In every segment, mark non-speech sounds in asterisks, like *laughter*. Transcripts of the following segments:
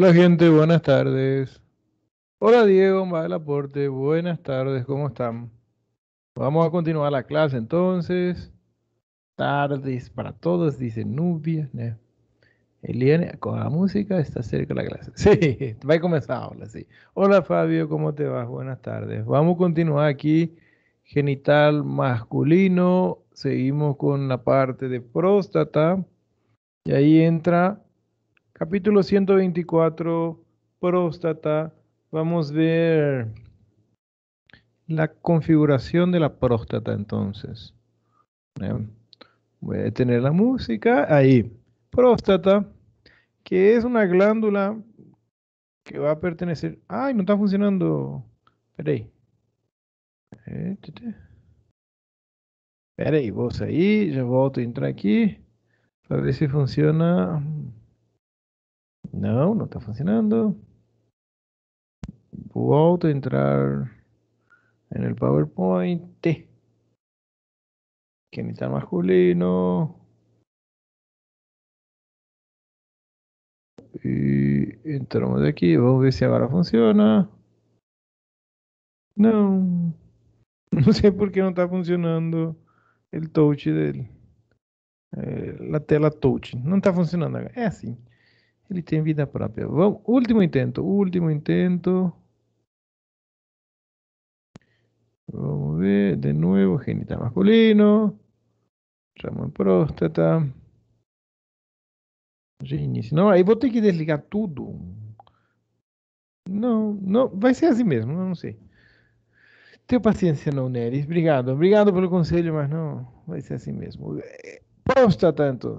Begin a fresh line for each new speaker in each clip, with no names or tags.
Hola gente, buenas tardes. Hola Diego, el aporte, buenas tardes, ¿cómo están? Vamos a continuar la clase entonces. Tardes para todos, dice Nubia. Eliane, con la música está cerca la clase. *laughs* Sí, va a comenzar ahora, sí. Hola Fabio, ¿cómo te vas? Buenas tardes. Vamos a continuar aquí. Genital masculino. Seguimos con la parte de próstata. Y ahí entra Capítulo 124, próstata. Vamos a ver la configuración de la próstata entonces. Eh, voy a tener la música ahí. Próstata, que es una glándula que va a pertenecer... ¡Ay, no está funcionando! Espera ahí. Eh, Espera ahí, vos ahí. Yo voy a entrar aquí. para ver si funciona. No, no está funcionando. Puedo entrar
en el PowerPoint. Que está masculino. Y entramos de aquí. Vamos a ver si ahora funciona.
No. *laughs* No sé por qué no está funcionando el touch del. Eh, la tela touch. No está funcionando Es así. Ele tem vida própria. Vamos, último intento, último intento. Vamos ver, de novo, genital masculino, ramo en próstata. Genice. Não, aí vou ter que desligar tudo. Não, não, vai ser assim mesmo, não sei. Tenha paciência, não, Neres. Obrigado, obrigado pelo conselho, mas não, vai ser assim mesmo. Eh, próstata, então.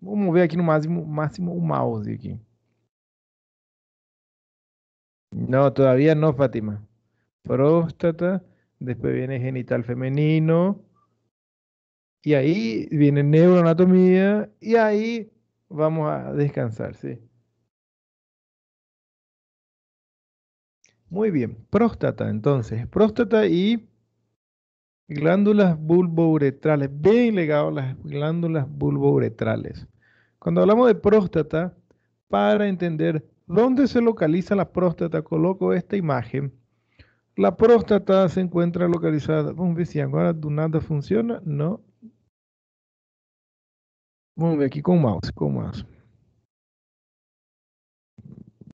Vamos ver aqui no máximo, máximo mouse aquí. No, todavía no, Fátima. Próstata, después viene genital femenino. Y ahí viene neuroanatomía
y ahí
vamos a descansar, sí. Muy bien, próstata entonces, próstata y Glándulas bulbouretrales, bien legado las glándulas bulbouretrales. Cuando hablamos de próstata, para entender dónde se localiza la próstata, coloco esta imagen. La próstata se encuentra localizada. Vamos a ver si ahora nada funciona. No. Vamos ver aquí con mouse, con mouse.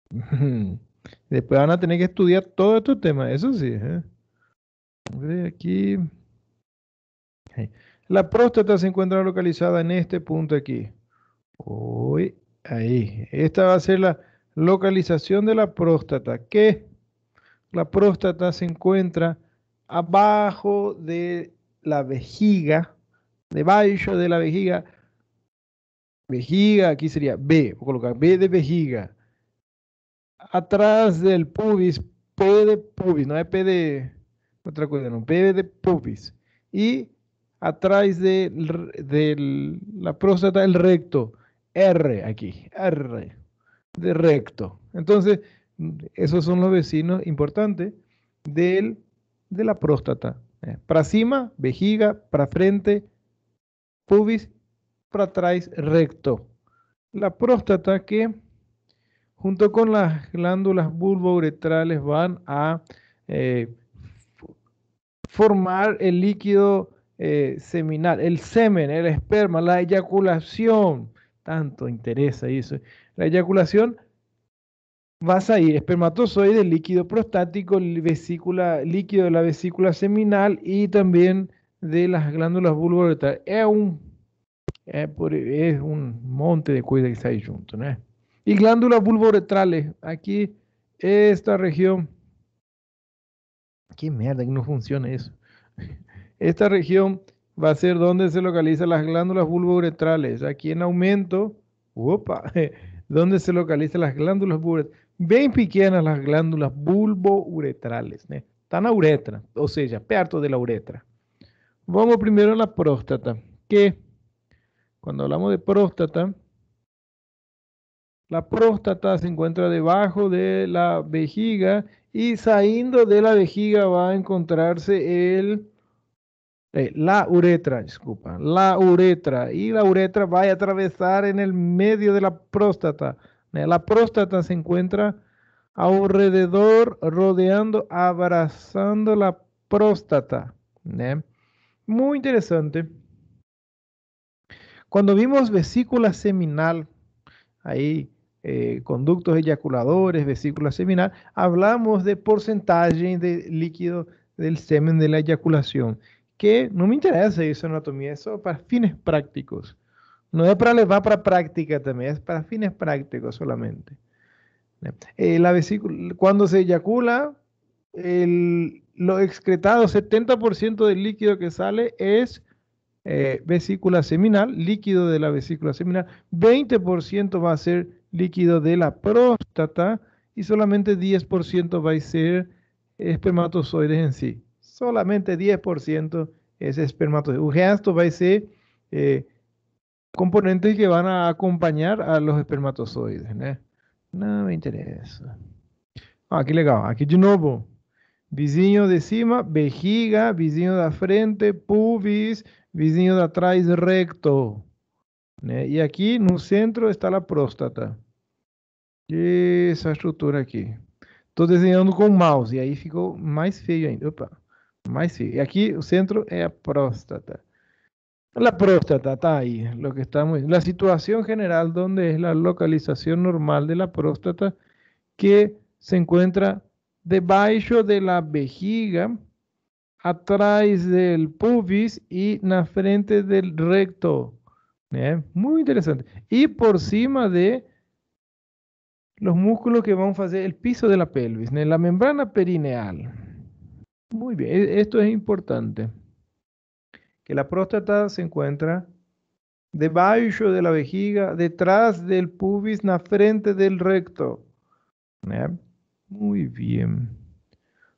*laughs* Después van a tener que estudiar todo estos temas, eso sí. ¿eh? ver aquí. La próstata se encuentra localizada en este punto aquí. Uy, ahí. Esta va a ser la localización de la próstata, que la próstata se encuentra abajo de la vejiga, debajo de la vejiga. Vejiga, aquí sería B, voy colocar B de vejiga. Atrás del pubis, P de pubis, no es P de otra cosa, no, P de pubis. Y atrás de, la próstata, el recto. R aquí, R de recto. Entonces, esos son los vecinos importantes del, de la próstata. ¿eh? Para cima vejiga, para frente, pubis, para atrás, recto. La próstata que junto con las glándulas bulbouretrales van a eh, formar el líquido eh, seminal, el semen, el esperma, la eyaculación, tanto interesa eso. La eyaculación vas a ir espermatozoide, líquido prostático, vesícula, líquido de la vesícula seminal y también de las glándulas vulvoretales. Es un, es, un monte de cosas que está ahí junto, ¿no? Y glándulas vulvoretrales, aquí, esta región. Qué mierda que no funciona eso. Esta región va a ser donde se localizan las glándulas bulbouretrales. Aquí en aumento, opa, *laughs* donde se localizan las glándulas bulbouretrales. Bien pequeñas las glándulas bulbo uretrales Están ¿eh? na uretra, o sea, perto de la uretra. Vamos primero a la próstata, que cuando hablamos de próstata, la próstata se encuentra debajo de la vejiga y saliendo de la vejiga va a encontrarse el eh, la uretra, disculpa, la uretra, y la uretra va a atravesar en el medio de la próstata. La próstata se encuentra alrededor, rodeando, abrazando la próstata. Muy interesante. Cuando vimos vesícula seminal, ahí eh, conductos eyaculadores, vesícula seminal, hablamos de porcentaje de líquido del semen de la eyaculación que no me interesa eso anatomía, eso para fines prácticos. No es para va para práctica también, es para fines prácticos solamente. Eh, la vesícula, cuando se eyacula, el, lo excretado, 70% del líquido que sale es eh, vesícula seminal, líquido de la vesícula seminal, 20% va a ser líquido de la próstata y solamente 10% va a ser espermatozoides en sí. solamente 10% es espermatozoide. O resto vai ser eh, componentes que van a acompañar a los espermatozoides, né? ¿eh? Não me interessa. Ah, que legal. Aqui de novo. Vizinho de cima, vejiga, vizinho da frente, pubis, vizinho de atrás, recto. Né? E aqui no centro está a próstata. essa estrutura aqui. Estou desenhando com o mouse, e aí ficou mais feio ainda. Opa! aquí el centro es eh, la próstata. La próstata está ahí, lo que está La situación general donde es la localización normal de la próstata que se encuentra debajo de la vejiga, atrás del pubis y en la frente del recto. ¿eh? Muy interesante. Y por cima de los músculos que van a hacer el piso de la pelvis, en ¿eh? la membrana perineal. Muy bien, e-, esto es importante. Que la próstata se encuentra debajo de la vejiga, detrás del pubis, na frente del recto. Muy bien.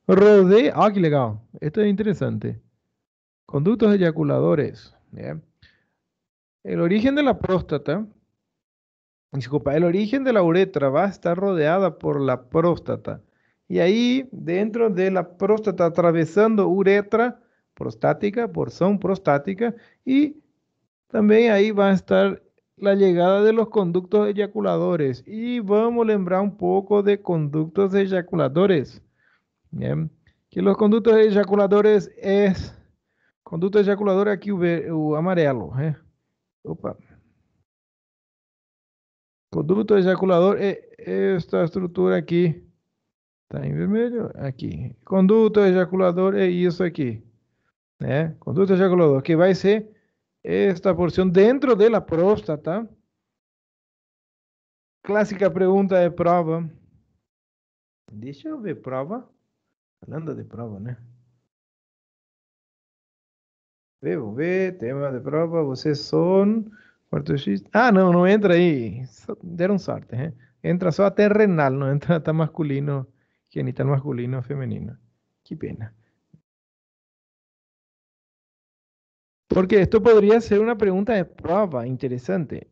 Rodea, ah, qué legal, esto es interesante. Conductos eyaculadores. El origen de la próstata, disculpa, el origen de la uretra va a estar rodeada por la próstata. Y ahí, dentro de la próstata, atravesando uretra prostática, porción prostática, y también ahí va a estar la llegada de los conductos eyaculadores. Y vamos a lembrar un poco de conductos eyaculadores. Que los conductos eyaculadores es. Conducto eyaculador aquí o, amarillo amarelo. ¿eh? Opa. Conducto eyaculador es esta estructura aquí Tá em vermelho aqui. Conduta ejaculador é isso aqui, né? Conduta ejaculador, que vai ser esta porção dentro da próstata. Clássica pergunta de prova. Deixa eu ver prova. Falando de prova, né? Devo ver, tema de prova, vocês são quarto X. Ah, não, não entra aí. Deram sorte, hein? Né? Entra só até renal, não entra até tá masculino genital masculino o femenino. Qué pena. Porque esto podría ser una pregunta de prueba interesante.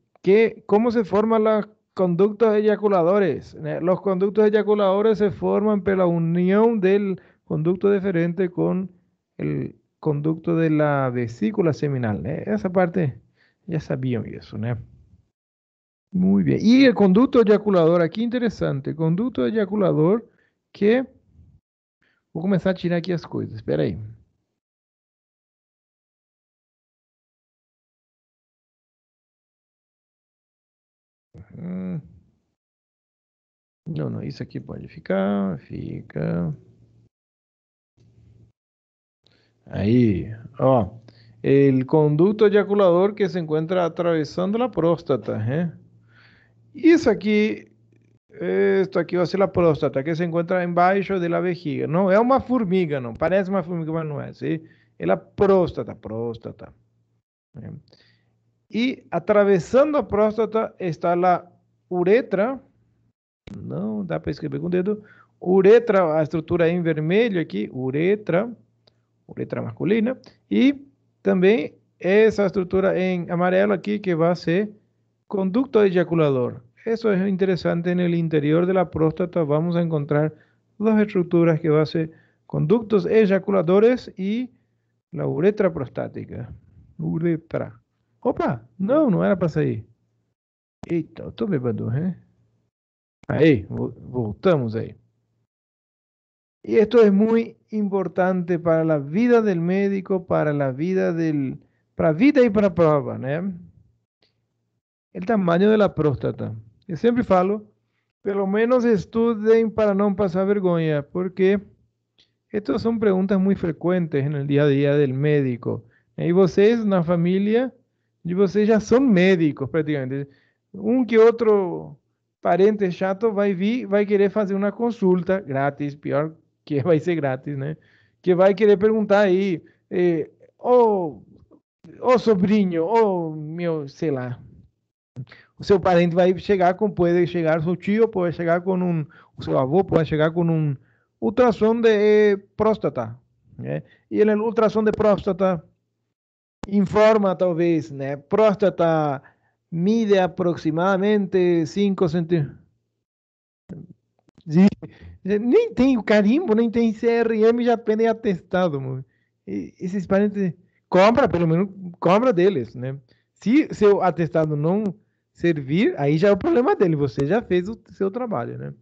¿Cómo se forman los conductos eyaculadores? Eh, los conductos eyaculadores se forman por la unión del conducto deferente con el conducto de la vesícula seminal. Eh, esa parte ya sabíamos eso,
Muy bien. Y
el conducto eyaculador, aquí
interesante, conducto eyaculador que. Vou começar a tirar aqui as coisas, espera aí. Hum. Não, não, isso aqui pode ficar, fica.
Aí, ó, el conducto eyaculador que se encuentra atravessando la próstata. ¿eh? Isso aqui. Esto aqui vai ser a próstata, que se encontra embaixo da vejiga. Não é uma formiga, não. Parece uma formiga, mas não é. Sim? É a próstata, próstata. E atravessando a próstata está a uretra. Não dá para escrever com o dedo. Uretra, a estrutura em vermelho aqui, uretra, uretra masculina. E também essa estrutura em amarelo aqui, que vai ser conducto ejaculador. Eso es interesante. En el interior de la próstata vamos a encontrar dos estructuras que va a ser conductos eyaculadores y la uretra prostática. Uretra. Opa, no, no era para sair. ¿eh? Ahí, voltamos ahí. Y esto es muy importante para la vida del médico, para la vida del, para vida y para prueba, ¿eh? El tamaño de la próstata siempre siempre falo, pelo menos estudien para no pasar vergonha, porque estas preguntas muy frecuentes... En el día a día del médico. E vocês, na familia y vocês, ya son médicos prácticamente... Un que otro... parente chato vai vir, a querer hacer una consulta grátis, pior que va a ser gratis... Que Que a querer preguntar ahí... eh, ô oh, oh, sobrinho, ô oh, seu parente vai chegar com, pode chegar seu tio, pode chegar com um, o seu avô, pode chegar com um ultrassom de próstata, né? E ele ultrassom de próstata informa talvez, né? Próstata mide aproximadamente 5 centímetros. Nem tem o carimbo, nem tem CRM, já apenas é atestado. Mano. E esses parentes, compra, pelo menos, compra deles, né? Se seu atestado não servir, aí já é o problema dele, você já fez o seu trabalho, né?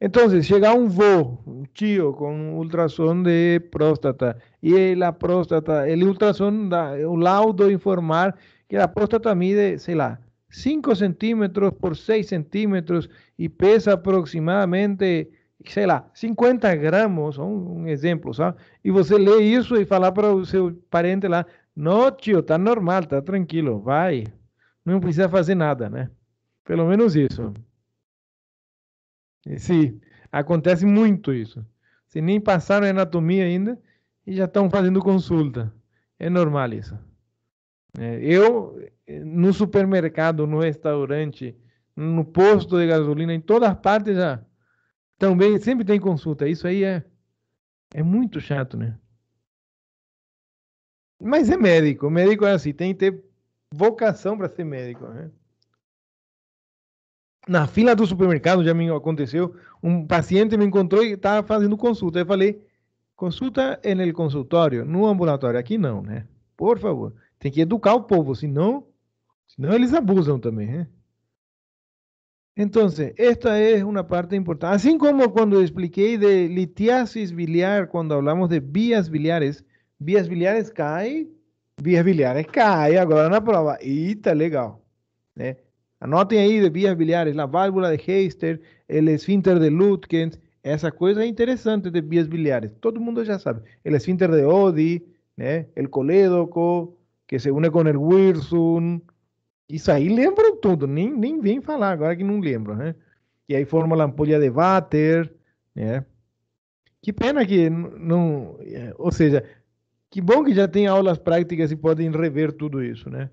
então, chegar um vô, um tio, com ultrassom de próstata, e a próstata, ele ultrassom, o laudo informar que a próstata mide, sei lá, 5 centímetros por 6 centímetros e pesa aproximadamente, sei lá, 50 gramas, um, um exemplo, sabe? E você lê isso e falar para o seu parente lá, não, tio, tá normal, tá tranquilo, vai. Não precisa fazer nada, né? Pelo menos isso. E, sim, acontece muito isso. Se nem passaram em anatomia ainda e já estão fazendo consulta. É normal isso. É, eu, no supermercado, no restaurante, no posto de gasolina, em todas partes já. Também sempre tem consulta. Isso aí é,
é muito chato, né? Mas é médico. Médico é assim, tem que ter vocação para ser médico, né?
Na fila do supermercado já me aconteceu, um paciente me encontrou e estava fazendo consulta. Eu falei, consulta é no consultório, no ambulatório. Aqui não, né? Por favor, tem que educar o povo, senão, senão eles abusam também, né? Então, esta é uma parte importante. Assim como quando expliquei de litiasis biliar, quando falamos de vias biliares, Vías biliares cai, vias biliares cai. Agora na prova. está legal. Né? ¿eh? Anotem de vias biliares, La válvula de Heister, El esfínter de Lutkens, essa coisa é interessante de vias biliares. Todo mundo ya sabe. El esfínter de Odi, ¿eh? El colédoco, que se une con el Wilson. Isso aí lembram todo... nem, nem vem falar agora que não lembro, né? ¿eh? E aí forma la ampolla de váter, né? Que pena que não, ou seja, Qué bom que ya tem aulas prácticas y e pueden rever tudo eso, né?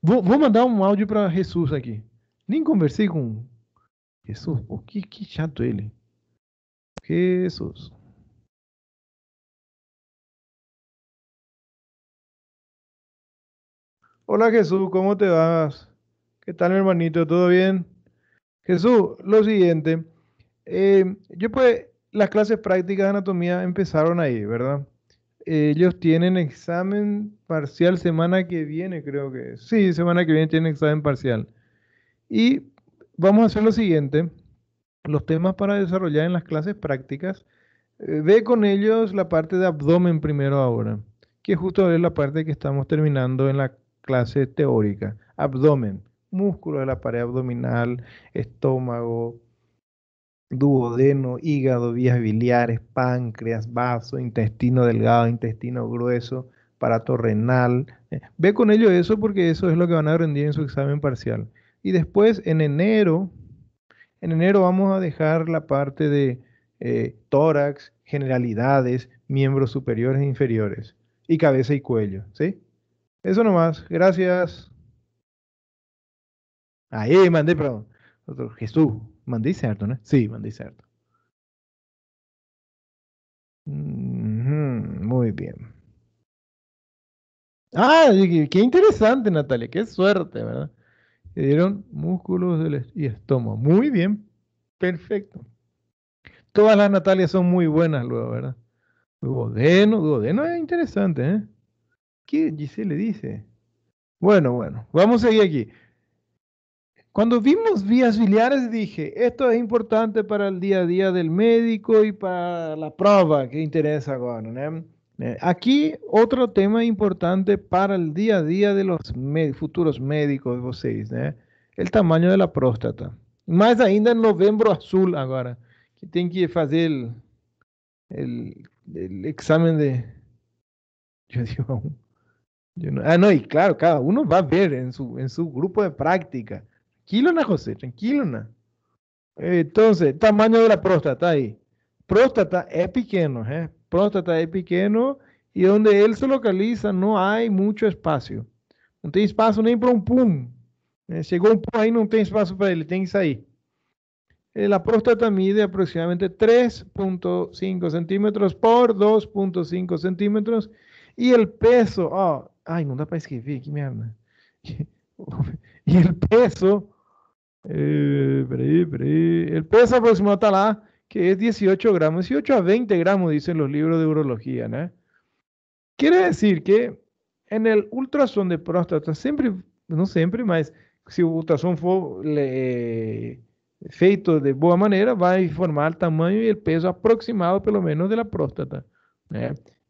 Voy a mandar un um audio para Jesús aquí. Ni conversé con
Jesús. Qué chato ele. Jesús. Hola Jesús, ¿cómo te vas? ¿Qué tal hermanito? ¿Todo bien?
Jesús, lo siguiente. Eh, yo pues, las clases prácticas de anatomía empezaron ahí, ¿verdad? ellos tienen examen parcial semana que viene, creo que. Sí, semana que viene tienen examen parcial. Y vamos a hacer lo siguiente. Los temas para desarrollar en las clases prácticas. Eh, ve con ellos la parte de abdomen primero ahora, que justo es la parte que estamos terminando en la clase teórica. Abdomen, músculo de la pared abdominal, estómago, duodeno, hígado, vías biliares, páncreas, vaso, intestino delgado, intestino grueso, parato renal. Eh, ve con ello eso porque eso es lo que van a rendir en su examen parcial. Y después en enero, en enero vamos a dejar la parte de eh, tórax, generalidades, miembros superiores e inferiores y cabeza y cuello, ¿sí? Eso nomás,
gracias. Ahí mandé, perdón. Jesús. Mandé ¿no? Sí, Sí, Mandice certo. Mm-hmm, muy bien. Ah, qué
interesante, Natalia. Qué suerte, ¿verdad? Le dieron músculos y estómago. Muy bien. Perfecto. Todas las Natalias son muy buenas luego, ¿verdad? Duodeno, duodeno es interesante, ¿eh? ¿Qué le dice? Bueno, bueno, vamos a seguir aquí. Cuando vimos vías biliares dije, esto es importante para el día a día del médico y para la prueba que interesa ahora. Eh, aquí otro tema importante para el día a día de los futuros médicos, vocês, El tamaño de la próstata. Más ainda en novembro azul ahora, que tienen que hacer el, examen de... *laughs* Yo digo, ah, no, y claro, cada uno va a ver en su, en su grupo de práctica. Tranquilona, José, tranquilona. Entonces, tamaño de la próstata ahí. Próstata es pequeño, ¿eh? Próstata es pequeño y donde él se localiza no hay mucho espacio. No tiene espacio ni para un pum. Eh, Llegó un pum ahí no tiene espacio para él. tiene que eh, La próstata mide aproximadamente 3.5 centímetros por 2.5 centímetros y el peso, ah, ay, no da para escribir, qué mierda. *laughs* y el peso eh, el peso aproximado está lá, que es 18 gramos, 18 a 20 gramos, dicen los libros de urología, Quiere decir que en el ultrasón de próstata, siempre, no siempre, mas si el ultrassom fue hecho feito de manera va a informar el tamaño y el peso aproximado, por lo menos, de la próstata.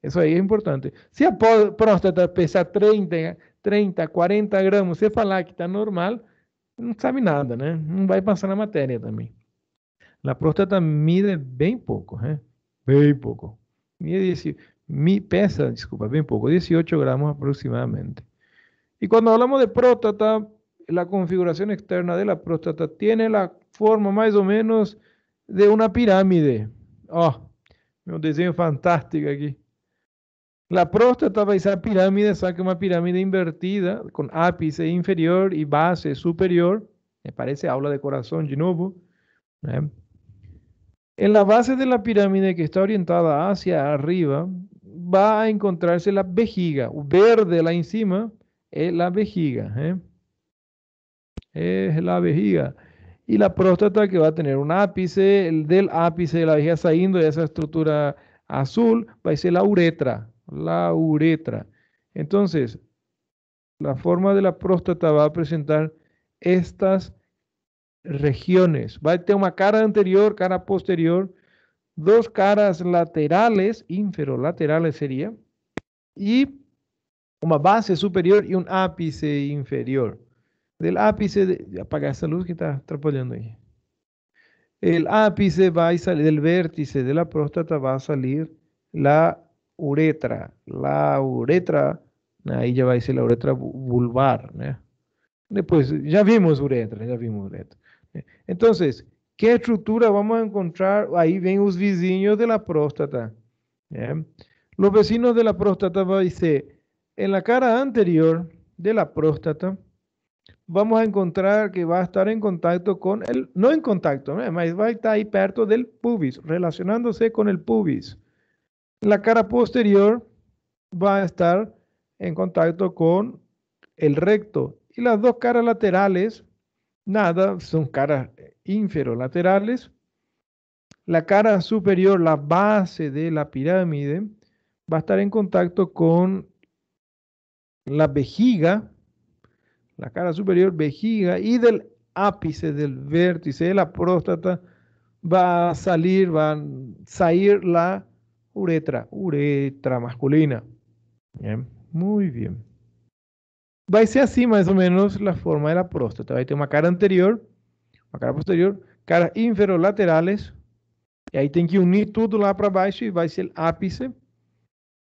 eso ahí es importante. si la próstata pesa 30, 30 40 gramos se fala que está normal, no sabe nada, No va a pasar la materia también. La próstata mide bien poco, ¿eh? Bem poco. Mide mi, pesa, disculpa, bien poco, 18 gramos aproximadamente. Y cuando hablamos de próstata, la configuración externa de la próstata tiene la forma más o menos de una pirámide. Oh, ah, un diseño fantástico aquí. La próstata, va a ser pirámide, saca una pirámide invertida con ápice inferior y base superior. Me parece habla de corazón de nuevo. ¿eh? En la base de la pirámide que está orientada hacia arriba, va a encontrarse la vejiga. verde la encima es la vejiga. ¿eh? Es la vejiga. Y la próstata que va a tener un ápice, el del ápice de la vejiga saliendo de esa estructura azul, va a ser la uretra la uretra. Entonces, la forma de la próstata va a presentar estas regiones. Va a tener una cara anterior, cara posterior, dos caras laterales, inferolaterales sería, y una base superior y un ápice inferior. Del ápice, apaga esa luz que está atrapallando ahí. El ápice va a salir, del vértice de la próstata va a salir la uretra, la uretra, ahí ya va a decir la uretra vulvar, después eh, pues, ya vimos uretra, ya vimos uretra. Eh, entonces qué estructura vamos a encontrar? ahí ven los vecinos de la próstata. los vecinos de la próstata va a decir en la cara anterior de la próstata, vamos a encontrar que va a estar en contacto con el, no en contacto, ¿no? ¿eh? más va a estar ahí perto del pubis, relacionándose con el pubis. La cara posterior va a estar en contacto con el recto y las dos caras laterales, nada, son caras eh, inferolaterales. La cara superior, la base de la pirámide, va a estar en contacto con la vejiga, la cara superior, vejiga, y del ápice, del vértice de la próstata, va a salir, va a salir la uretra, uretra masculina. muy bien. Va a ser así más o menos, la forma de la próstata. va a tener una cara anterior, una cara posterior, caras inferolaterales. Y ahí tengo que unir todo lá para y va a ser el ápice,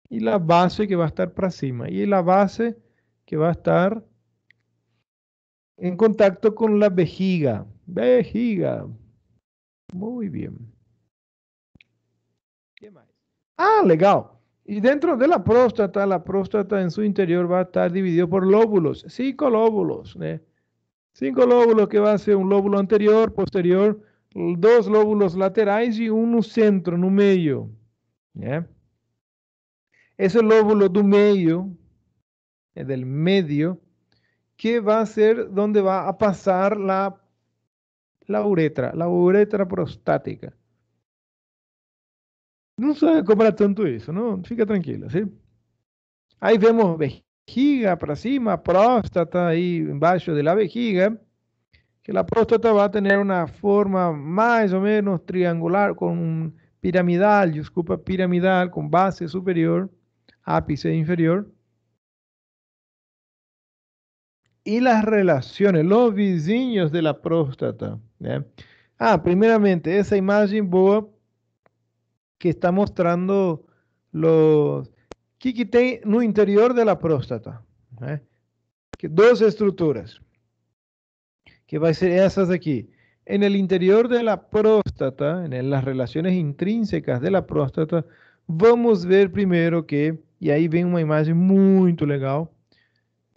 y la base que va a estar para cima. Y la base que va a estar en contacto con la vejiga. Vejiga. Muy bien. qué más Ah, legal. Y dentro de la próstata, la próstata en su interior va a estar dividido por lóbulos, cinco lóbulos. ¿eh? Cinco lóbulos que va a ser un lóbulo anterior, posterior, dos lóbulos laterais y uno centro, no medio. Né? Ese lóbulo del medio, eh, del medio, que que a ser donde va a pasar la uretra, la uretra prostática no a cobrar tanto eso, ¿no? fica tranquila, ¿sí? Ahí vemos vejiga para cima, próstata aí de la vejiga, que la próstata va a tener una forma más o menos triangular con piramidal, disculpa, piramidal con base superior, ápice inferior. y las relaciones, los vizinhos de la próstata. Ah, primeramente, esa imagen boa que está mostrando los que en no interior de la próstata. ¿eh? Que dos estructuras, que va a ser esas aquí. En el interior de la próstata, en las relaciones intrínsecas de la próstata, vamos a ver primero que, y ahí ven una imagen muy legal,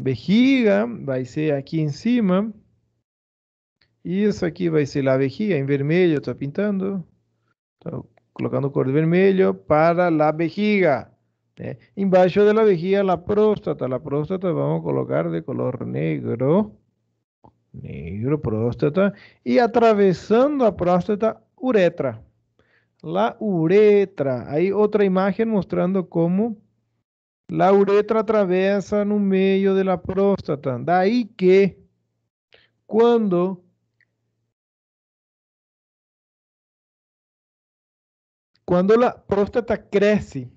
vejiga va a ser aquí encima, y eso aquí va a ser la vejiga en vermelho, está pintando, está colocando de vermelho para la vejiga. ¿eh? Embaixo de la vejiga la próstata. La próstata vamos a colocar de color negro. Negro, próstata. Y atravesando la próstata, uretra. La uretra. Hay otra imagen mostrando cómo la uretra atravesa un medio de la
próstata. ahí que, cuando... Cuando la próstata crece,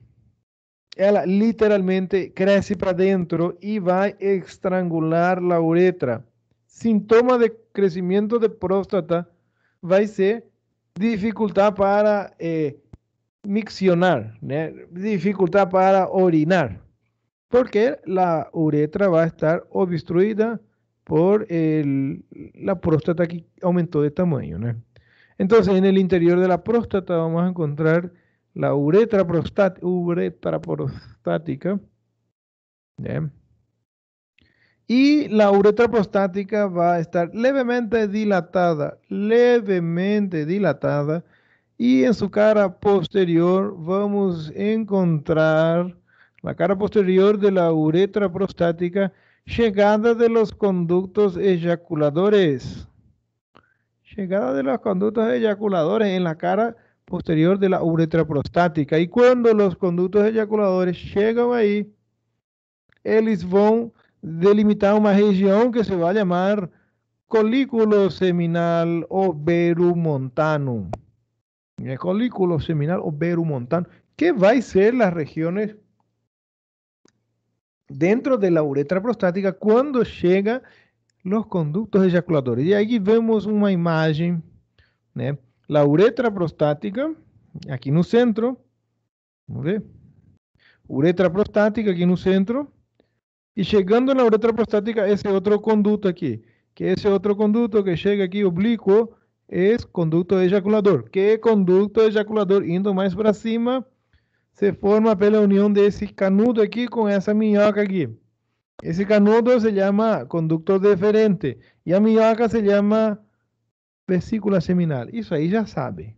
ella literalmente crece para dentro va a
estrangular la uretra. Síntoma de crecimiento de próstata va a ser dificultad para eh, miccionar, dificultad para orinar, porque la uretra va a estar obstruida por la próstata que aumentó de tamaño, entonces, en el interior de la próstata vamos a encontrar la uretra, prostática. Y la uretra prostática va a estar levemente dilatada, levemente dilatada. Y en su cara posterior vamos a encontrar la cara posterior de la uretra prostática, llegada de los conductos eyaculadores llegada de los conductos eyaculadores en la cara posterior de la uretra prostática. Y cuando los conductos eyaculadores llegan ahí, ellos van a delimitar una región que se va a llamar colículo seminal o o ¿El colículo seminal o ¿Qué va a ser las regiones dentro de la uretra prostática cuando llega los conductos ejaculadores. Y aquí vemos una imagen, ¿no? la uretra prostática, aquí en el centro, vamos ver? uretra prostática aquí en el centro, y llegando en la uretra prostática, ese otro conducto aquí, que ese otro conducto que llega aquí oblicuo, es conducto ejaculador. Que conducto ejaculador, indo mais para cima, se forma pela união desse canudo aqui com essa minhoca aqui. Ese canudo se llama conducto deferente y a mi vaca se llama vesícula seminal. Eso ahí ya sabe.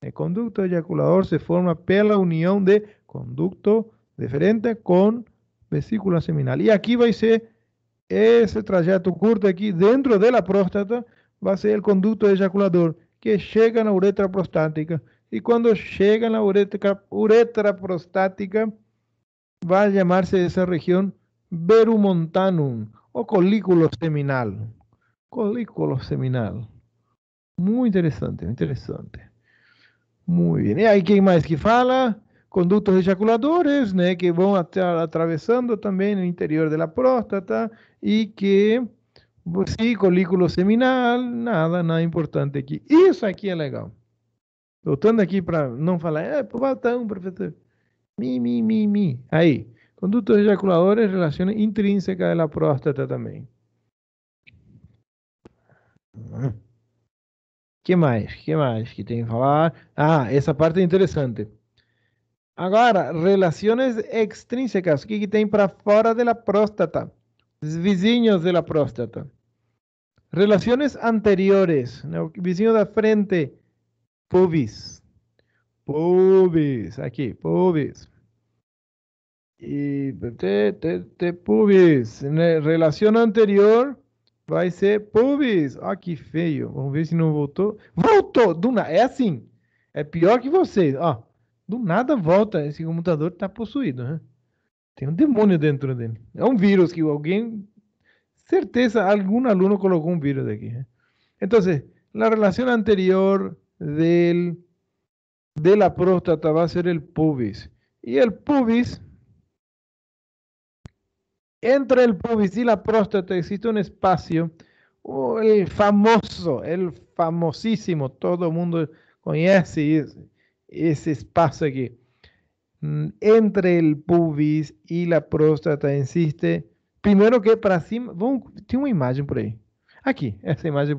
El conducto eyaculador se forma la unión de conducto deferente con vesícula seminal. Y aquí va a ser ese trayecto corto aquí dentro de la próstata, va a ser el conducto eyaculador que llega a la uretra prostática. Y cuando llega a la uretra, uretra prostática, va a llamarse esa región Berumontanum, ou colículo seminal. Colículo seminal. Muito interessante, interessante. Muito bem. E aí, quem mais que fala? Condutos ejaculadores, né, que vão atravessando também no interior da próstata e que, sim, colículo seminal, nada, nada importante aqui. Isso aqui é legal. Voltando aqui para não falar, é, ah, batão, professor. Mi, mi, mi, mi. Aí, Conductos eyaculadores, relaciones intrínseca de la próstata también. ¿Qué más? ¿Qué más? que tem falar? Ah, esa parte interesante. Ahora relaciones relaciones extrínsecas. ¿Qué que, para tem para fora la próstata? Vizinhos de la próstata. Relaciones anteriores. vecino de vizinho frente, pubis. Pubis, Aquí, pubis. Y te, te, pubis. En la relación anterior va a ser pubis. Ah, que feio. Vamos ver si no votó. ¡Votó! Do nada. Es assim. es que vocês. Ó, ah, do nada volta. Ese computador está possuído, Tiene Tem demonio um demônio dentro dele. É un um vírus que alguien Certeza, algún alumno colocó un um virus aquí. Entonces, la relación anterior del, de la próstata va a ser el pubis. Y e el pubis entre el pubis y la próstata existe un espacio, uh, el famoso, el famosísimo, todo el mundo conoce ese, espacio aquí. Mm, entre el pubis y la próstata existe, Primero que para cima, Tengo una imagen por ahí. Aquí, esa imagen.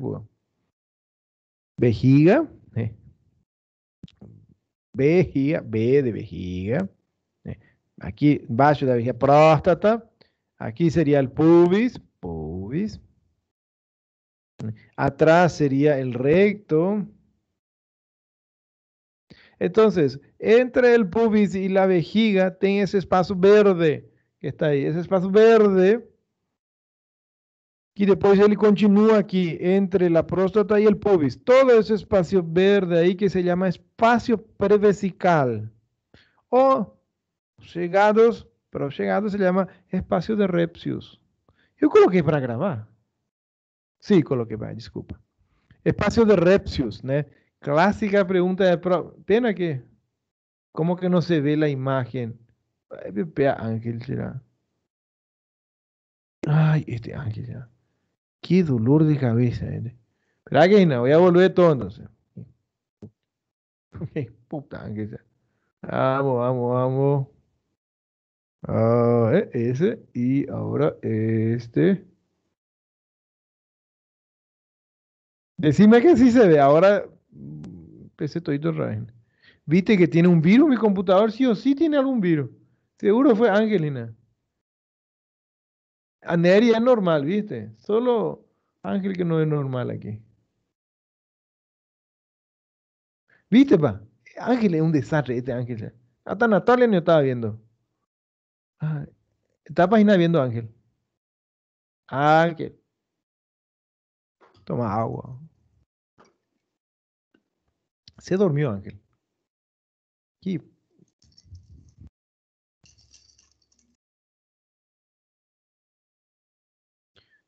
Vejiga, eh.
Vejiga, B de vejiga. Eh. Aquí, Aqui de la vejiga, próstata. Aquí sería el pubis, pubis. Atrás sería el recto. Entonces, entre el pubis y la vejiga tiene ese espacio verde que está ahí. Ese espacio verde y después él continúa aquí entre la próstata y el pubis. Todo ese espacio verde ahí que se llama espacio prevesical. O llegados pero llegando se llama espacio de Repsius. ¿Yo coloqué para sí con sí, que para, disculpa. Espacio de Repsius, ¿no? Clásica pregunta de pro ¿Tiene que Como que no se la imagen imagen? Pea Ángel será. ¡Ay, este Ángel ya qué dolor de cabeza! eh. Espera que no? Voy a volver todo, entonces. *laughs* Puta Ángel ya Vamos, vamos, vamos.
Ah, eh ese y ahora este. Decime que sí se ve. Ahora
mm, pese todito Ryan, ¿Viste que tiene un virus mi computador? Sí o sí tiene algún virus. Seguro fue Angelina. A es normal, ¿viste? Solo Ángel que no es normal aquí. ¿Viste, pa? Ángel es un desastre este Ángel. Hasta Natalia no
estaba viendo. Ah, esta página viendo Ángel. Ángel. Toma agua. Se durmió Ángel. Aquí.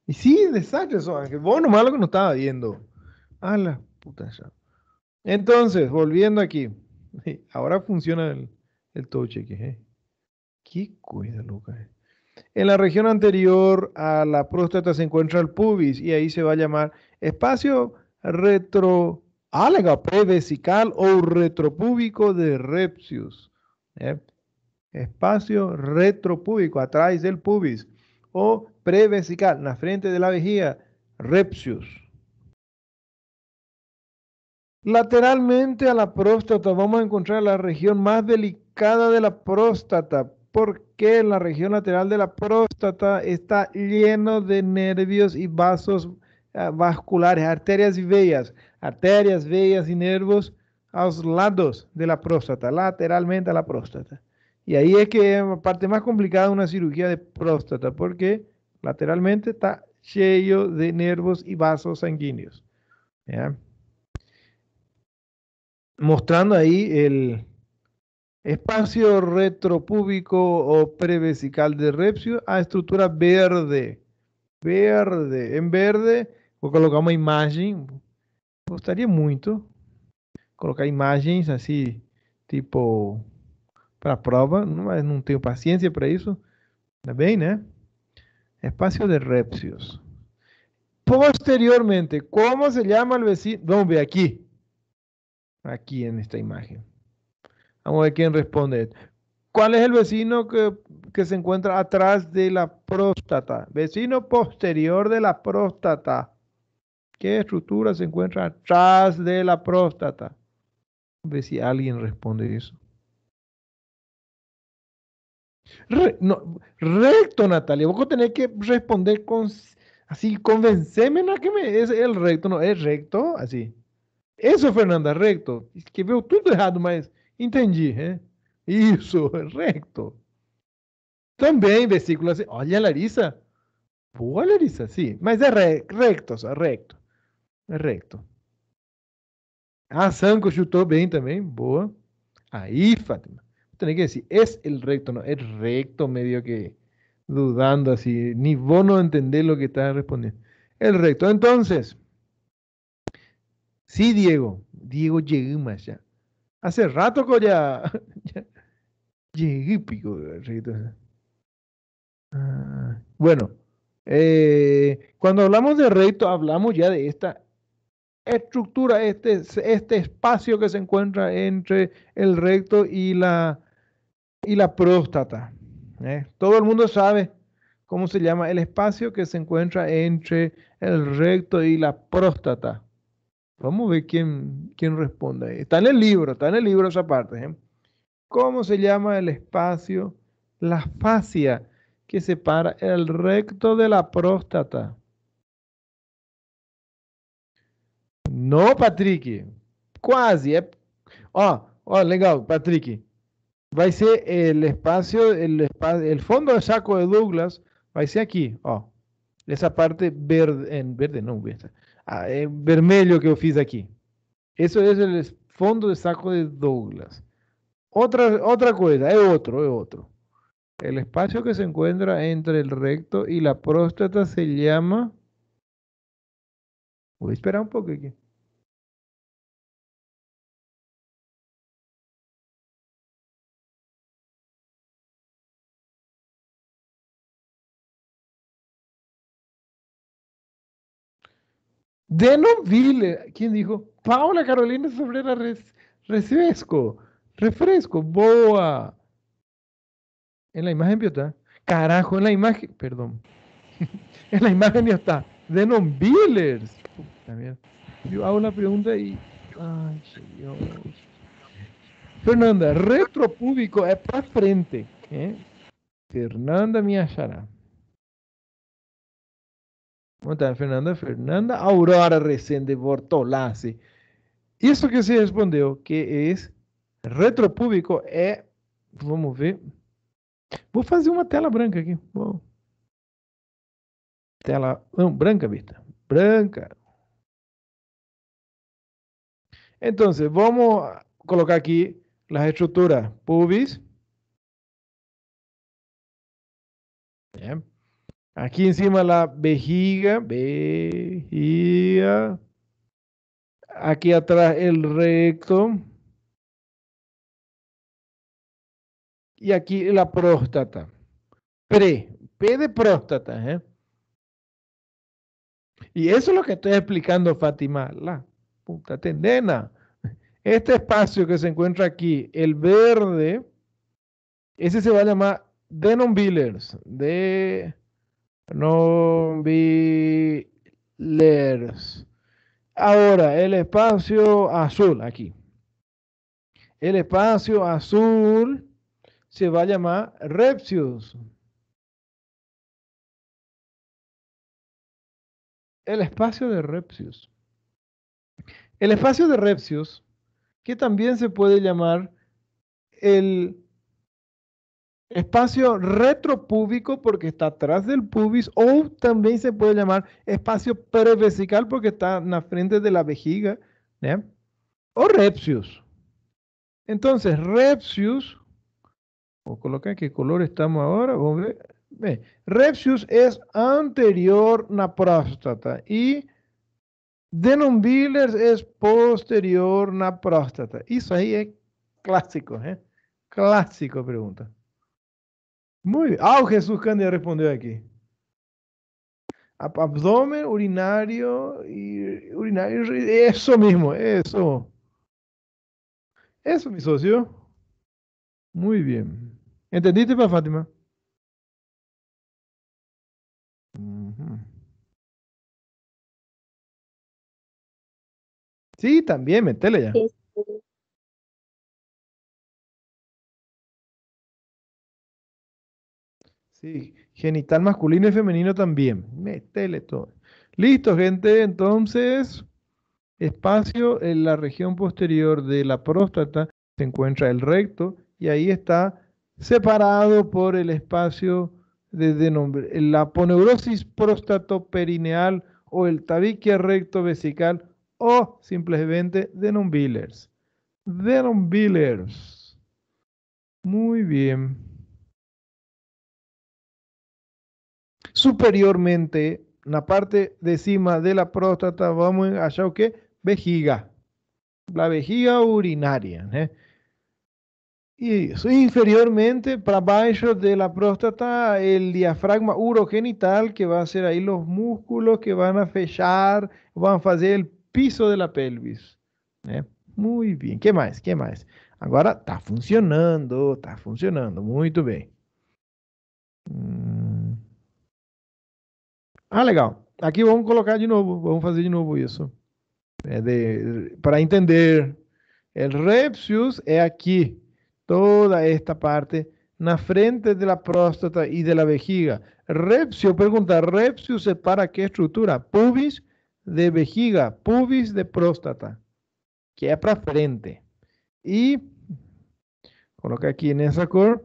Y sí, desastre eso, Ángel. Bueno, malo que no estaba viendo. A la puta ya.
Entonces, volviendo aquí. *laughs* Ahora funciona el, el touch ¿eh? En la región anterior a la próstata se encuentra el pubis y ahí se va a llamar espacio retroálega prevesical o retropúbico de Repsius. ¿eh? Espacio retropúbico, atrás del pubis o prevesical, en la frente de la vejiga, Repsius. Lateralmente a la próstata vamos a encontrar la región más delicada de la próstata, porque la región lateral de la próstata está lleno de nervios y vasos ah, vasculares, arterias y bellas. arterias, vellas y nervios a los lados de la próstata, lateralmente a la próstata. Y ahí es que es la parte más complicada de una cirugía de próstata, porque lateralmente está lleno de nervios y vasos sanguíneos. Mostrando ahí el, Espacio retropúbico o prevesical de Repsio a estructura verde. Verde. En verde, a pues, colocar imagen. Me gustaría mucho colocar imágenes así, tipo, para prova, No não tenho paciência para eso. Está bien, né? Eh? Espacio de Repsios. Posteriormente, ¿cómo se llama el vecino? Vamos ver aquí. Aquí en esta imagen. Vamos a ver quién responde. ¿Cuál es el vecino que, se encuentra atrás de la próstata? Vecino posterior de la próstata. ¿Qué estructura se encuentra atrás de la próstata? A ver si alguien responde eso. recto, Natalia. Vos tenés que responder con, así, convenceme a que me, es el recto, no, es recto, así. Eso, Fernanda, recto. Es Que veo tú errado, más... Entendi. ¿eh? Isso, *laughs* recto. También versículo assim. Olha, Larissa. Boa, Larissa, sí. Mas é recto, recto. Es recto. Ah, Sanko chutó bien también. Boa. Ahí, Fátima. tiene que decir, es el recto, no, es recto, medio que dudando así. Ni vos no entender lo que está respondiendo. El recto. Entonces, sí, Diego. Diego, llegué más allá. Hace rato que *laughs* ya, llegué pico, ah, bueno, eh, cuando hablamos de recto, hablamos ya de esta estructura, este, este espacio que se encuentra entre el recto y la, y la próstata. ¿eh? Todo el mundo sabe cómo se llama el espacio que se encuentra entre el recto y la próstata. Vamos a ver quién, quién responde Está en el libro, está en el libro esa parte. ¿eh? ¿Cómo se llama el espacio, la fascia que separa el recto de la próstata? No, Patrick. Casi, eh. Oh, ah, oh, ah, legal, Patrick. a ser el espacio, el, el fondo de saco de Douglas, a ser aquí, oh. Esa parte verde, en verde no, ah, vermelho que eu fiz aquí. Eso es el fondo de saco de Douglas. Otra, otra cosa, es otro, es otro. El espacio que se encuentra entre el recto y la próstata se
llama... Voy a esperar un poco aquí. Denonville, ¿quién dijo? Paula
Carolina Sobrera Refresco, refresco, boa. En la imagen vio está. Carajo, en la imagen, perdón. *laughs* en la imagen ya está. Denonvillers. También. Yo hago la pregunta y. Ay, Dios. Fernanda, retro es eh, para frente. ¿eh? Fernanda Miachara. ¿Cómo está Fernanda? Fernanda Aurora Resende Bortolazzi. eso que se respondió, que es retropúbico, es... Eh, vamos a ver.
Vou hacer una tela branca aquí. Tela. No, branca, vista. Branca.
Entonces, vamos a colocar aquí las estructuras pubis.
Bien. Aquí encima la vejiga, vejiga. Aquí atrás el recto. Y aquí la próstata. Pre, P de próstata. ¿eh?
Y eso es lo que estoy explicando, Fátima. La puta tendena. Este espacio que se encuentra aquí, el verde, ese se va a llamar denonvillers, de no Ahora, el espacio
azul aquí. El espacio azul se va a llamar Repsius. El espacio de Repsius. El espacio de
Repsius, que también se puede llamar el Espacio retropúbico porque está atrás del pubis o también se puede llamar espacio prevesical porque está en la frente de la vejiga. O repsius. Entonces, repsius, o colocar qué color estamos ahora, hombre. repsius es anterior na la próstata y denombilers es posterior na la próstata. Eso ahí es clásico, eh, pregunta. Muy bien. Ah, Jesús Candy respondió aquí. Abdomen, urinario y urinario. Eso mismo, eso.
Eso, mi socio. Muy bien. ¿Entendiste, para Fátima? Sí, también, metele ya. genital masculino y femenino también. Métele
todo. Listo, gente. Entonces, espacio en la región posterior de la próstata se encuentra el recto y ahí está separado por el espacio de, la poneurosis perineal o el tabique recto vesical o simplemente
denombilers. Denombilers. Muy bien. superiormente,
en la parte de cima de la próstata, vamos a hallar que vejiga, la vejiga urinaria. ¿eh? Y eso, inferiormente, para abajo de la próstata, el diafragma urogenital, que va a ser ahí los músculos que van a fechar, van a hacer el piso de la pelvis. ¿eh? Muy bien, ¿qué más? ¿Qué más? ahora está funcionando, está funcionando, muy bien Ah, legal. Aqui vamos colocar de novo, vamos fazer de novo isso. É de, para entender, o Repsius é aqui, toda esta parte na frente da próstata e da vejiga. Repsio pergunta, Repsius separa que estrutura? Pubis de vejiga, pubis de próstata, que é para frente. E coloca aqui nessa cor.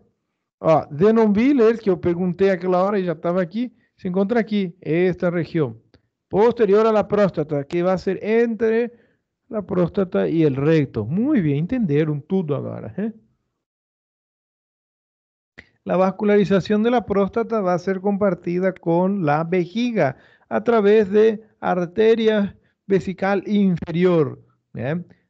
Ó, de Nonville, que eu perguntei aquela hora e já estava aqui. se encuentra aquí, esta región, posterior a la próstata, que va a ser entre la próstata y el recto. Muy bien, un todo ahora. ¿eh? La vascularización de la próstata va a ser compartida con la vejiga a través de arteria vesical inferior.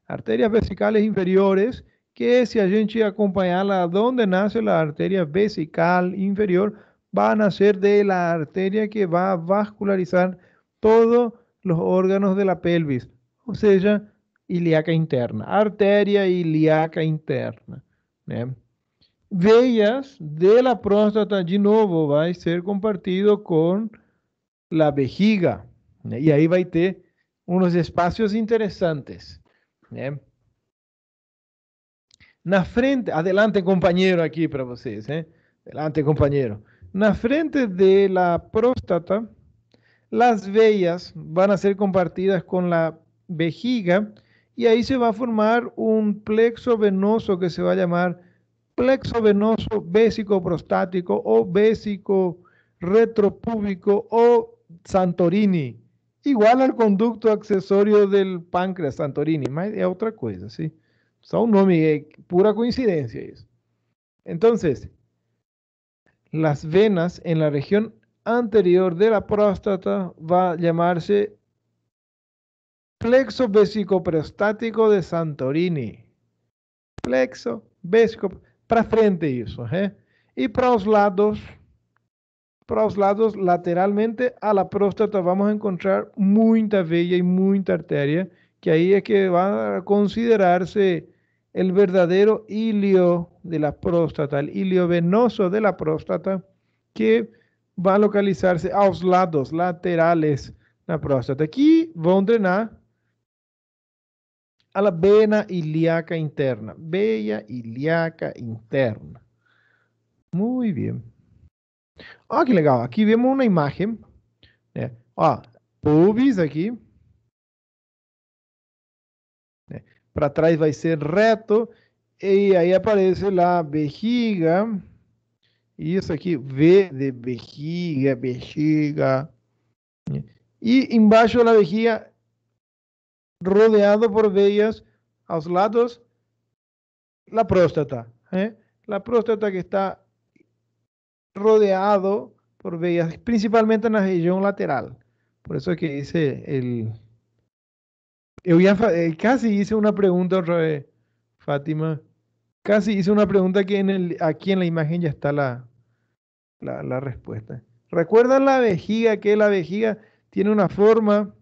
Arterias vesicales inferiores, que si a gente acompañarla, ¿Dónde donde nace la arteria vesical inferior, Va a ser de la arteria que va a vascularizar todos los órganos de la pelvis, o sea, ilíaca interna, arteria ilíaca interna. Né? de la próstata, de nuevo, va a ser compartido con la vejiga, Y ahí va a tener unos espacios interesantes. Na frente, adelante, compañero, aquí para ustedes. Adelante, compañero. Na frente de la próstata, las vellas van a ser compartidas con la vejiga y ahí se va a formar un plexo venoso que se va a llamar plexo venoso bésico prostático o bésico retropúbico o Santorini. Igual al conducto accesorio del páncreas Santorini, es otra cosa, ¿sí? un nombre, eh, pura coincidencia eso. Entonces, las venas en la región anterior de la próstata va a llamarse plexo vesicoprostático de Santorini. Plexo vésico para frente eso. ¿eh? y para los lados, para lados lateralmente a la próstata vamos a encontrar mucha bella y mucha arteria, que ahí es que va a considerarse el verdadero ilio de la próstata, el ilio venoso de la próstata, que va a localizarse a los lados laterales de la próstata, que a drenar a la vena ilíaca interna, bella ilíaca interna. Muy bien. Ah, oh, legal. Aquí vemos una imagen. Ah, pubis para atrás va a ser reto, y ahí aparece la vejiga. Y eso aquí, V de vejiga, vejiga. Y embaixo de la vejiga, rodeado por vellas, a los lados, la próstata. ¿eh? La próstata que está rodeado por vellas, principalmente en la región lateral. Por eso es que dice el, eh, casi hice una pregunta otra vez, Fátima. Casi hice una pregunta que en aquí en la imagen ya está la, la, respuesta. ¿Recuerdan la vejiga? Que la vejiga tiene una forma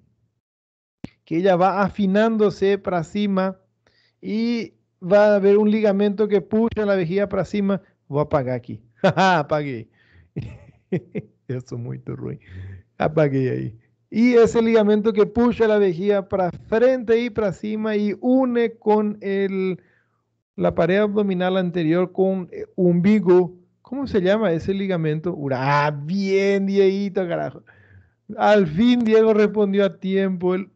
que ella va afinándose para cima y va a haber un ligamento que pucha la vejiga para cima. Voy a apagar aquí. *laughs* apague *laughs* Eso es muy turruí. apague ahí y ese ligamento que pusha la vejiga para frente y para cima y une con el, la pared abdominal anterior con eh, umbigo. ¿Cómo se llama ese ligamento? ¡Ura! Ah, bien, Dieguito, carajo! Al fin Diego respondió a tiempo. Eh,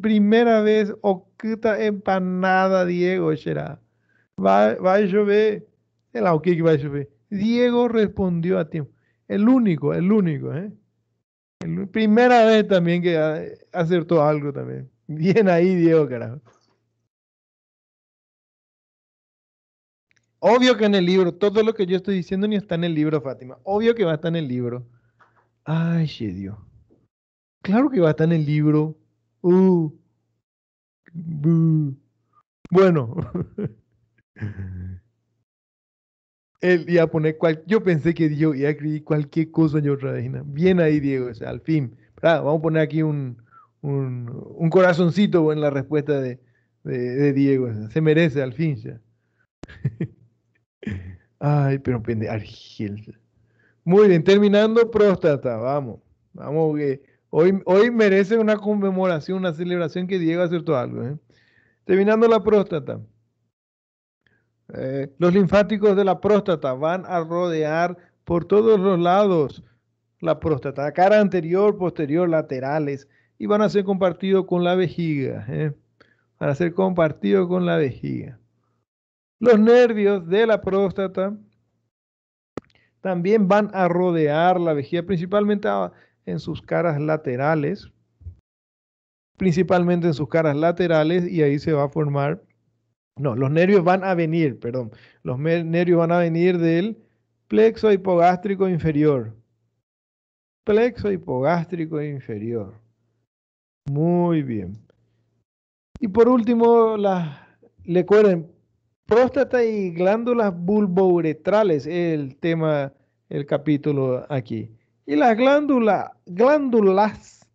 primera vez, oquita oh, empanada, Diego, será. Va, a llover. El va a llover. Diego respondió a tiempo. El único, el único, ¿eh? Primera vez también que ah, acertó algo también. Bien ahí, Diego, carajo. Obvio que en el libro, todo lo que yo estoy diciendo ni está en el libro, Fátima. Obvio que va a estar en el libro. Ay, Dios.
Claro que va a estar en el libro. Uh. Bueno. *laughs*
cual... Yo pensé que yo iba a escribir cualquier cosa en otra Bien ahí, Diego, al fin. vamos a poner aquí un, un, corazoncito en la respuesta de, de, Diego. se merece, al fin ya. *laughs* Ay, pero pende... Argel. Muy bien, terminando próstata, vamos. Vamos, hoy, hoy merece una conmemoración, una celebración que Diego acertó algo. ¿eh? Terminando la próstata. Eh, los linfáticos de la próstata van a rodear por todos los lados la próstata, cara anterior, posterior, laterales, y van a ser compartidos con la vejiga. Eh, van a ser compartidos con la vejiga. Los nervios de la próstata también van a rodear la vejiga, principalmente en sus caras laterales, principalmente en sus caras laterales, y ahí se va a formar no, los nervios van a venir, perdón. Los nervios van a venir del plexo hipogástrico inferior. Plexo hipogástrico inferior. Muy bien. Y por último, recuerden, próstata y glándulas bulbouretrales es el tema, el capítulo aquí. Y las glándulas, glándulas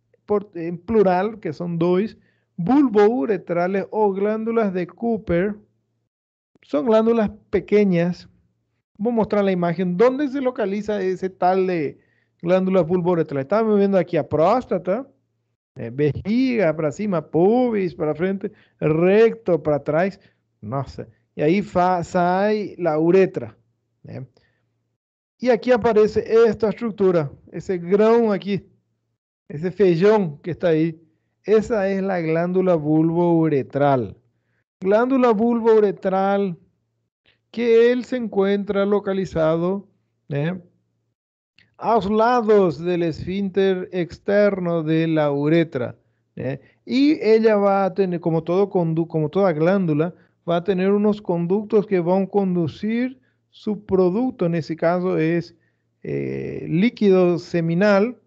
en plural, que son dos bulbo uretrales o glándulas de Cooper. Son glándulas pequeñas. Voy a mostrar la imagen. ¿Dónde se localiza ese tal de glándulas uretrales? Estamos viendo aquí a próstata, eh, vejiga para cima, pubis para frente, recto para atrás. No sé. Y ahí sale la uretra. ¿eh? Y aquí aparece esta estructura, ese grón aquí, ese feijón que está ahí esa es la glándula vulvo-uretral. Glándula uretral que él se encuentra localizado ¿eh? a los lados del esfínter externo de la uretra. ¿eh? Y ella va a tener, como, todo como toda glándula, va a tener unos conductos que van a conducir su producto, en ese caso es eh, líquido seminal,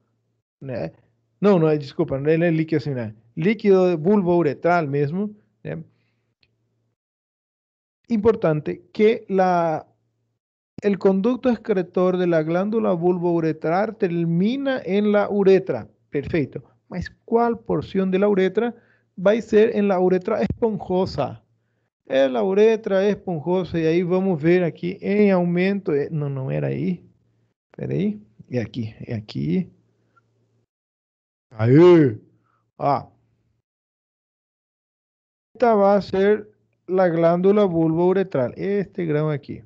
no, no, disculpen, el líquido seminal, líquido de bulbo Líquido mismo. mismo. Importante que la, el conducto excretor de la glándula uretral termina en la uretra. Perfecto. Mas ¿cuál porción de la uretra va a ser en la uretra esponjosa? En la uretra esponjosa, y ahí vamos a ver aquí, en aumento. no,
no, era espera ahí, y aquí, y aquí. Ahí. Ah. Esta va a ser
la glándula uretral, Este gramo aquí.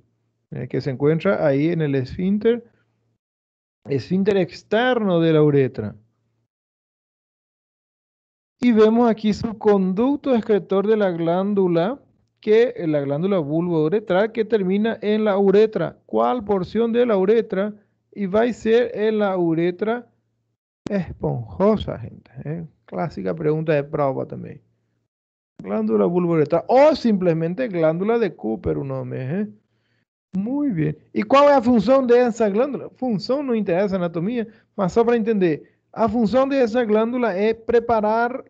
Eh, que se encuentra ahí en el esfínter. Esfínter externo de la uretra. Y vemos aquí su conducto excretor de la glándula, que eh, la glándula uretral que termina en la uretra. ¿Cuál porción de la uretra? Y va a ser en la uretra Esponjosa, gente. ¿eh? Clásica pregunta de prueba también. Glándula bulbouretral o simplemente glándula de Cooper, un hombre. ¿eh? Muy bien. ¿Y cuál es la función de esa glándula? no no interesa anatomía, más solo para entender. La función de esa glándula es preparar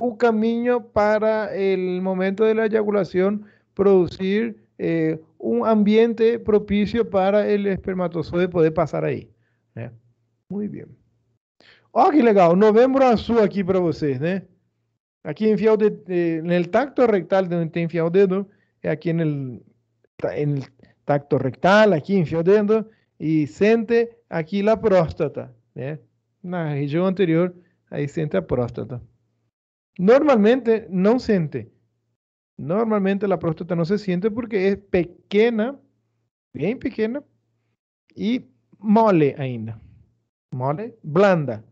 un camino para el momento de la eyaculación producir eh, un ambiente propicio para el espermatozoide poder pasar ahí. Muy bien. Ó, que legal, novembro azul aqui para vocês, né? aqui em o de no tacto rectal onde tem enfia o dedo, é aqui no tacto rectal, aqui enfia o dedo e sente aqui a próstata, né? Na região anterior, aí sente a próstata. Normalmente não sente. Normalmente a próstata não se sente porque é pequena, bem pequena e mole ainda. Mole, blanda.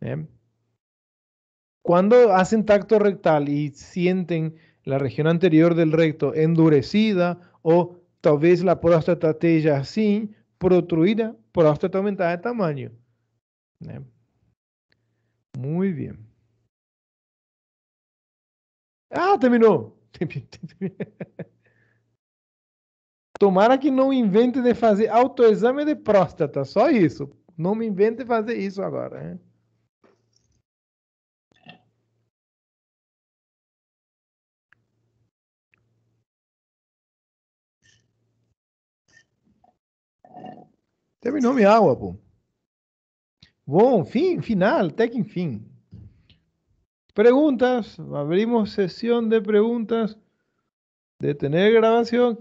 ¿eh? Cuando hacen tacto rectal y sienten la región anterior del recto endurecida o tal vez la próstata ya así, protruida próstata aumentada de tamaño ¿eh?
muy bien Ah, terminó *laughs* Tomara que no invente de hacer autoexame de próstata, solo eso no me invente de hacer eso ¿eh? Terminó mi agua, pô. Bom, fin, final, até
fin. Preguntas, abrimos sesión de preguntas de tener grabación.